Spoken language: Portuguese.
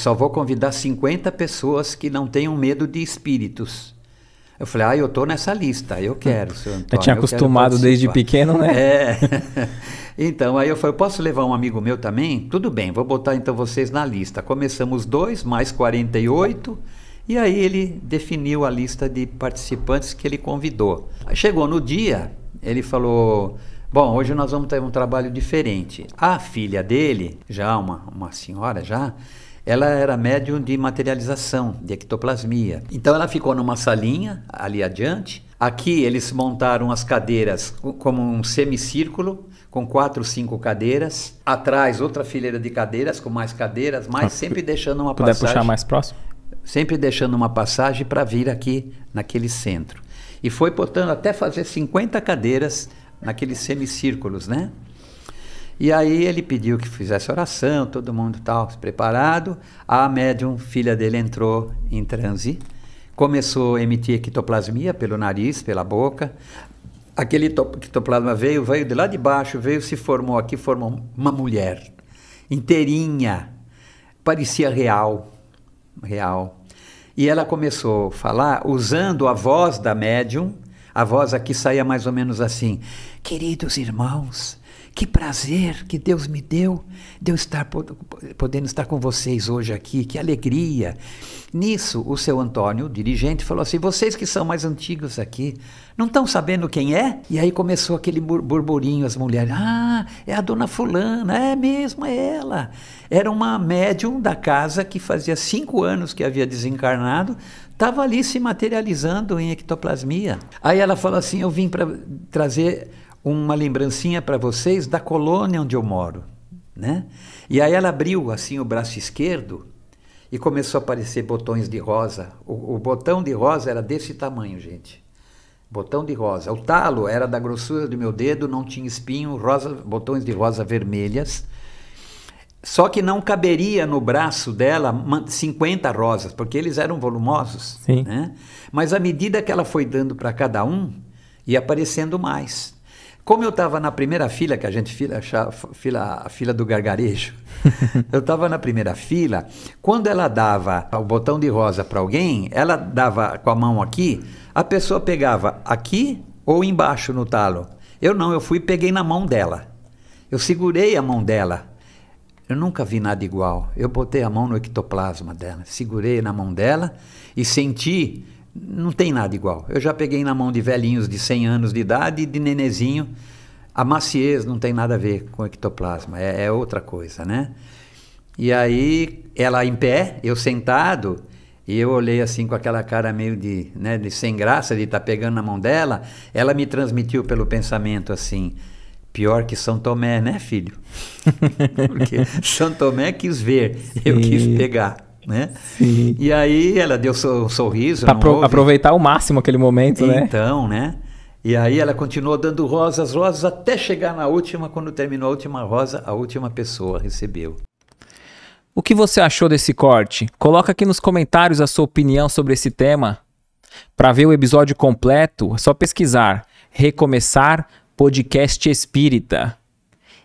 Só vou convidar 50 pessoas que não tenham medo de espíritos. Eu falei, ah, eu tô nessa lista, eu quero, senhor Antônio. Eu tinha acostumado eu desde pequeno, né? É. Então, aí eu falei, posso levar um amigo meu também? Tudo bem, vou botar então vocês na lista. Começamos dois, mais 48. E aí ele definiu a lista de participantes que ele convidou. Chegou no dia, ele falou, Bom, hoje nós vamos ter um trabalho diferente. A filha dele, já uma, uma senhora já, ela era médium de materialização, de ectoplasmia. Então ela ficou numa salinha ali adiante. Aqui eles montaram as cadeiras como um semicírculo, com quatro, cinco cadeiras. Atrás outra fileira de cadeiras com mais cadeiras, mas ah, sempre deixando uma puder passagem. Puder puxar mais próximo? Sempre deixando uma passagem para vir aqui naquele centro. E foi, botando até fazer 50 cadeiras naqueles semicírculos, né? E aí ele pediu que fizesse oração, todo mundo estava preparado. A médium, filha dele, entrou em transe, começou a emitir quitoplasmia pelo nariz, pela boca. Aquele quitoplasma veio, veio de lá de baixo, veio, se formou aqui, formou uma mulher inteirinha, parecia real, real. E ela começou a falar usando a voz da médium, a voz aqui saía mais ou menos assim: Queridos irmãos, que prazer que Deus me deu de eu estar podendo estar com vocês hoje aqui, que alegria. Nisso, o seu Antônio, o dirigente, falou assim: vocês que são mais antigos aqui, não estão sabendo quem é? E aí começou aquele burburinho, as mulheres: ah, é a dona Fulana, é mesmo, é ela. Era uma médium da casa que fazia cinco anos que havia desencarnado, estava ali se materializando em ectoplasmia. Aí ela falou assim: eu vim para trazer uma lembrancinha para vocês da colônia onde eu moro, né? E aí ela abriu assim o braço esquerdo e começou a aparecer botões de rosa. O, o botão de rosa era desse tamanho, gente. Botão de rosa. O talo era da grossura do meu dedo, não tinha espinho, rosa, botões de rosa vermelhas. Só que não caberia no braço dela 50 rosas, porque eles eram volumosos. Sim. Né? Mas à medida que ela foi dando para cada um, ia aparecendo mais. Como eu estava na primeira fila, que a gente fila, fila a fila do gargarejo, eu estava na primeira fila, quando ela dava o botão de rosa para alguém, ela dava com a mão aqui, a pessoa pegava aqui ou embaixo no talo. Eu não, eu fui e peguei na mão dela. Eu segurei a mão dela. Eu nunca vi nada igual. Eu botei a mão no ectoplasma dela, segurei na mão dela e senti não tem nada igual. Eu já peguei na mão de velhinhos de 100 anos de idade e de nenezinho. A maciez não tem nada a ver com ectoplasma, é, é outra coisa, né? E aí, ela em pé, eu sentado, e eu olhei assim com aquela cara meio de, né, de sem graça, de estar tá pegando na mão dela. Ela me transmitiu pelo pensamento assim: pior que São Tomé, né, filho? Porque São Tomé quis ver, eu quis pegar né? Sim. E aí ela deu um sorriso. Para aproveitar ao máximo aquele momento, então, né? Então, né? E aí ela continuou dando rosas, rosas, até chegar na última. Quando terminou a última rosa, a última pessoa recebeu. O que você achou desse corte? Coloca aqui nos comentários a sua opinião sobre esse tema. Para ver o episódio completo, é só pesquisar Recomeçar Podcast Espírita.